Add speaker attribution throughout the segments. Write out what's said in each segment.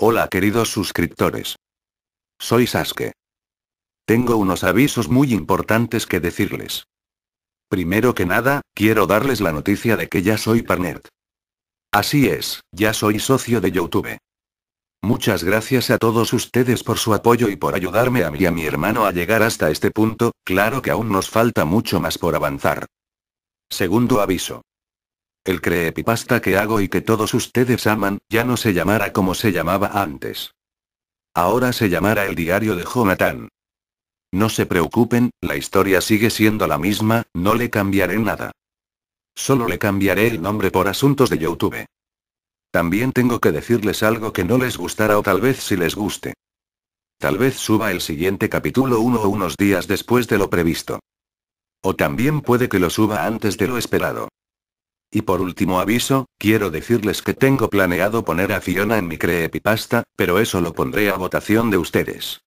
Speaker 1: Hola queridos suscriptores. Soy Sasuke. Tengo unos avisos muy importantes que decirles. Primero que nada, quiero darles la noticia de que ya soy partner. Así es, ya soy socio de YouTube. Muchas gracias a todos ustedes por su apoyo y por ayudarme a mí y a mi hermano a llegar hasta este punto, claro que aún nos falta mucho más por avanzar. Segundo aviso. El creepypasta que hago y que todos ustedes aman, ya no se llamará como se llamaba antes. Ahora se llamará El diario de Jonathan. No se preocupen, la historia sigue siendo la misma, no le cambiaré nada. Solo le cambiaré el nombre por asuntos de YouTube. También tengo que decirles algo que no les gustará o tal vez si les guste. Tal vez suba el siguiente capítulo uno o unos días después de lo previsto. O también puede que lo suba antes de lo esperado. Y por último aviso, quiero decirles que tengo planeado poner a Fiona en mi creepypasta, pero eso lo pondré a votación de ustedes.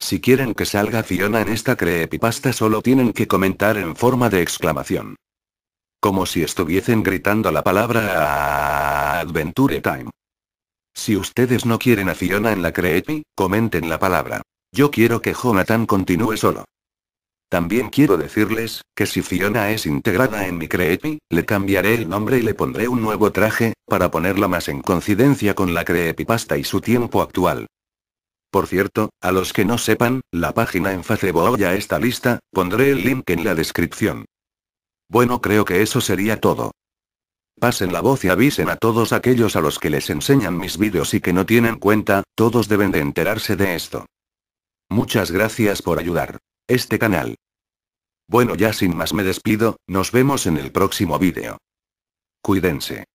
Speaker 1: Si quieren que salga Fiona en esta creepypasta solo tienen que comentar en forma de exclamación. Como si estuviesen gritando la palabra Adventure Time. Si ustedes no quieren a Fiona en la creepy, comenten la palabra. Yo quiero que Jonathan continúe solo. También quiero decirles, que si Fiona es integrada en mi creepy, le cambiaré el nombre y le pondré un nuevo traje, para ponerla más en coincidencia con la creepypasta y su tiempo actual. Por cierto, a los que no sepan, la página en Facebook ya está lista, pondré el link en la descripción. Bueno creo que eso sería todo. Pasen la voz y avisen a todos aquellos a los que les enseñan mis vídeos y que no tienen cuenta, todos deben de enterarse de esto. Muchas gracias por ayudar este canal. Bueno ya sin más me despido, nos vemos en el próximo vídeo. Cuídense.